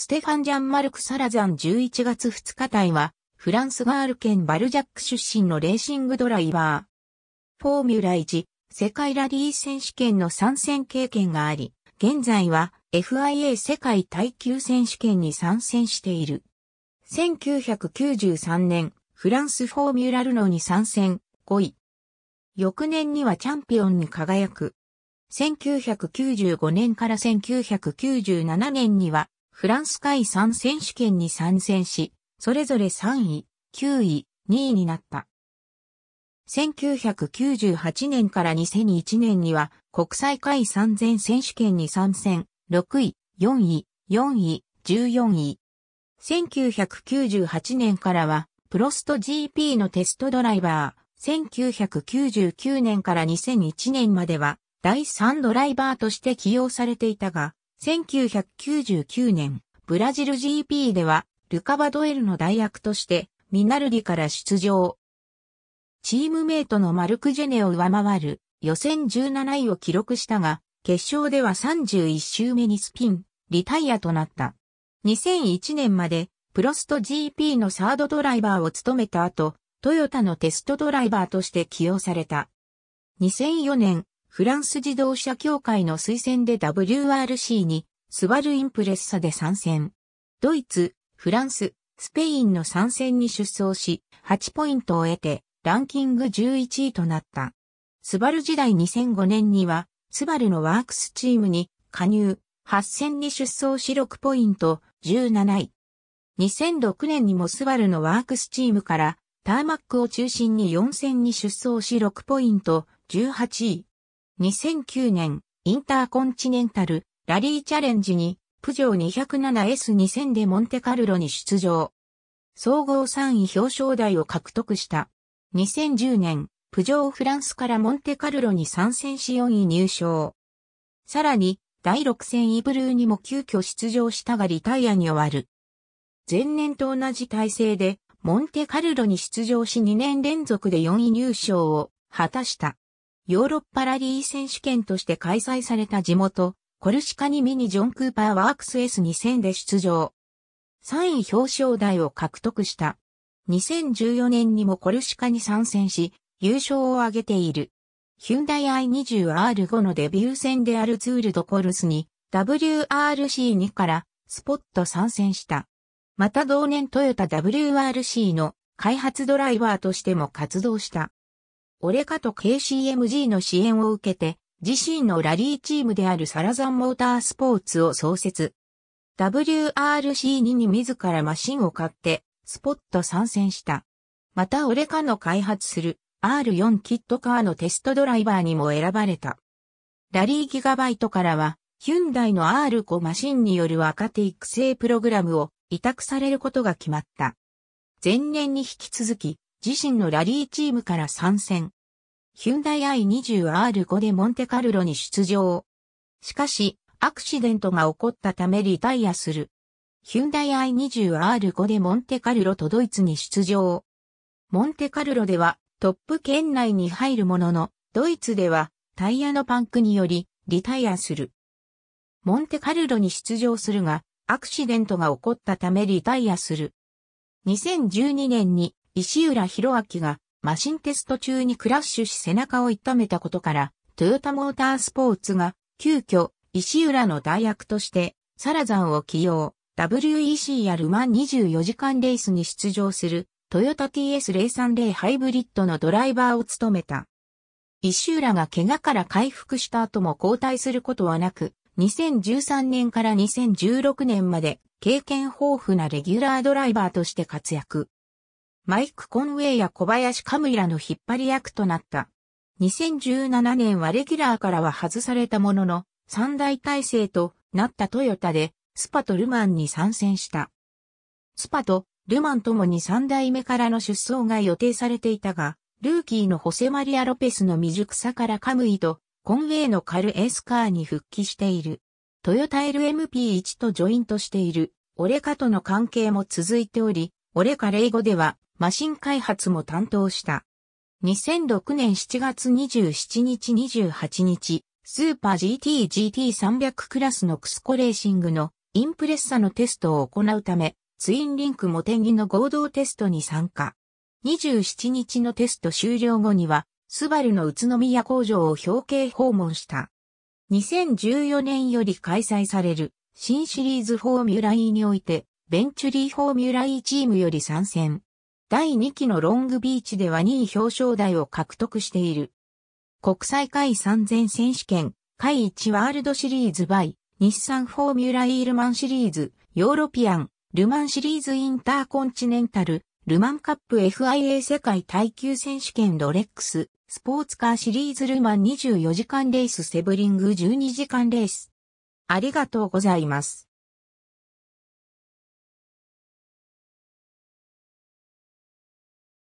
ステファン・ジャン・マルク・サラザン11月2日隊は、フランスガール県バルジャック出身のレーシングドライバー。フォーミュラ1、世界ラリー選手権の参戦経験があり、現在は FIA 世界耐久選手権に参戦している。1993年、フランスフォーミュラルノに参戦、5位。翌年にはチャンピオンに輝く。1995年から1997年にはフランス海3選手権に参戦し、それぞれ3位、9位、2位になった。1998年から2001年には国際会3全選手権に参戦、6位、4位、4位、14位。1998年からはプロスト GP のテストドライバー、1999年から2001年までは第3ドライバーとして起用されていたが、1999年、ブラジル GP では、ルカバドエルの代役として、ミナルディから出場。チームメイトのマルク・ジェネを上回る予選17位を記録したが、決勝では31周目にスピン、リタイアとなった。2001年までプロスト GP のサードドライバーを務めた後、トヨタのテストドライバーとして起用された。2004年、フランス自動車協会の推薦で WRC にスバルインプレッサで参戦。ドイツ、フランス、スペインの参戦に出走し、8ポイントを得て、ランキング11位となった。スバル時代2005年には、スバルのワークスチームに加入、8戦に出走し6ポイント、17位。2006年にもスバルのワークスチームから、ターマックを中心に4戦に出走し6ポイント、18位。2009年、インターコンチネンタル、ラリーチャレンジに、プジョー 207S2000 でモンテカルロに出場。総合3位表彰台を獲得した。2010年、プジョーフランスからモンテカルロに参戦し4位入賞。さらに、第6戦イブルーにも急遽出場したがリタイアに終わる。前年と同じ体制で、モンテカルロに出場し2年連続で4位入賞を果たした。ヨーロッパラリー選手権として開催された地元、コルシカにミニジョン・クーパーワークス S2000 で出場。3位表彰台を獲得した。2014年にもコルシカに参戦し、優勝を挙げている。ヒュンダイ i20R5 のデビュー戦であるツールドコルスに WRC2 からスポット参戦した。また同年トヨタ WRC の開発ドライバーとしても活動した。オレカと KCMG の支援を受けて、自身のラリーチームであるサラザンモータースポーツを創設。WRC2 に自らマシンを買って、スポット参戦した。またオレカの開発する R4 キットカーのテストドライバーにも選ばれた。ラリーギガバイトからは、ヒュンダイの R5 マシンによる若手育成プログラムを委託されることが決まった。前年に引き続き、自身のラリーチームから参戦。ヒュンダイ i20R5 でモンテカルロに出場。しかし、アクシデントが起こったためリタイアする。ヒュンダイ i20R5 でモンテカルロとドイツに出場。モンテカルロではトップ圏内に入るものの、ドイツではタイヤのパンクによりリタイアする。モンテカルロに出場するが、アクシデントが起こったためリタイアする。2012年に石浦博明がマシンテスト中にクラッシュし背中を痛めたことから、トヨタモータースポーツが急遽石浦の代役としてサラザンを起用、WEC やルマン24時間レースに出場するトヨタ TS030 ハイブリッドのドライバーを務めた。石浦が怪我から回復した後も交代することはなく、2013年から2016年まで経験豊富なレギュラードライバーとして活躍。マイク・コンウェイや小林カムイらの引っ張り役となった。2017年はレギュラーからは外されたものの、三大体制となったトヨタで、スパとルマンに参戦した。スパとルマンともに三代目からの出走が予定されていたが、ルーキーのホセマリア・ロペスの未熟さからカムイとコンウェイのカルエスカーに復帰している。トヨタ LMP1 とジョイントしている、オレカとの関係も続いており、オレカ0語ではマシン開発も担当した。2006年7月27日28日、スーパー GTGT300 クラスのクスコレーシングのインプレッサのテストを行うため、ツインリンクモテンギの合同テストに参加。27日のテスト終了後には、スバルの宇都宮工場を表敬訪問した。2014年より開催される新シリーズフォーミュラ E において、ベンチュリーフォーミュラ E チームより参戦。第2期のロングビーチでは2位表彰台を獲得している。国際会3000選手権、会1ワールドシリーズ by 日産フォーミュライールマンシリーズ、ヨーロピアン、ルマンシリーズインターコンチネンタル、ルマンカップ FIA 世界耐久選手権ロレックス、スポーツカーシリーズルマン24時間レースセブリング12時間レース。ありがとうございます。